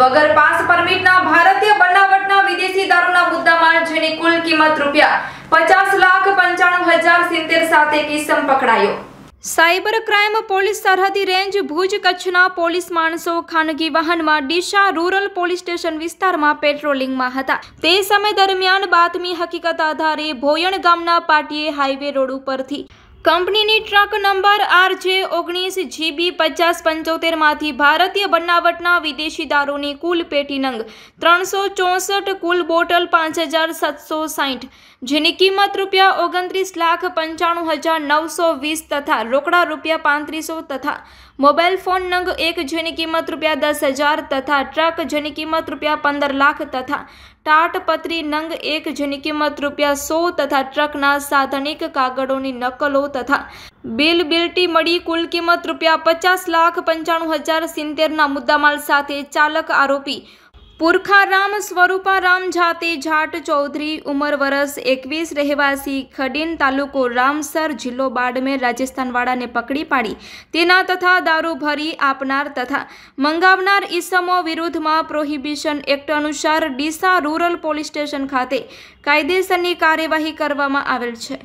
વગર પાસ પરમિટના ભારતીય બનાવટના વિદેશી દારૂના મુદ્દામાલ જેની કુલ કિંમત રૂપિયા પચાસ લાખ પંચાણું હજાર સિત્તેર સાથે કિસમ પકડાયો સાયબર ક્રાઇમ પોલીસ સરહદી રેન્જ ભુજ કચ્છના પોલીસ માણસો ખાનગી વાહનમાં ડીશા રૂરલ પોલીસ સ્ટેશન વિસ્તારમાં પેટ્રોલિંગમાં હતા તે સમય દરમિયાન બાતમી હકીકત આધારે ભોયણ ગામના પાટીએ હાઈવે રોડ ઉપરથી કંપનીની ટ્રક નંબર આર જે ઓગણીસ જીબી પચાસ પંચોતેરમાંથી ભારતીય બનાવટના વિદેશી દારૂની કુલ પેટી નંગ ત્રણસો ચોસઠ કુલ બોટલ પાંચ હજાર સાતસો સાઠ જેની કિંમત રૂપિયા ઓગણત્રીસ લાખ પંચાણું હજાર નવસો વીસ તથા રોકડા રૂપિયા પાંત્રીસો તથા મોબાઈલ ફોન નંગ એક જેની કિંમત રૂપિયા દસ હજાર તથા ટ્રક જેની કિંમત રૂપિયા પંદર લાખ તથા ટાટપત્રી નંગ એક જેની કિંમત રૂપિયા સો તથા ટ્રકના સાધનિક કાગળોની નકલો તથા બિલ બિલટી મળી કુલ કિંમત રૂપિયા પચાસ લાખ પંચાણું હજાર સિત્તેરના મુદ્દામાલ સાથે ચાલક આરોપી પુરખારામ સ્વરૂપારામ જાતે જાટ ચૌધરી ઉંમર વરસ એકવીસ રહેવાસી ખડીન તાલુકો રામસર જિલ્લો બાડમેર રાજસ્થાનવાળાને પકડી પાડી તેના તથા દારૂ ભરી આપનાર તથા મંગાવનાર ઈસમો વિરુદ્ધમાં પ્રોહિબિશન એક્ટ અનુસાર ડીસા રૂરલ પોલીસ સ્ટેશન ખાતે કાયદેસરની કાર્યવાહી કરવામાં આવેલ છે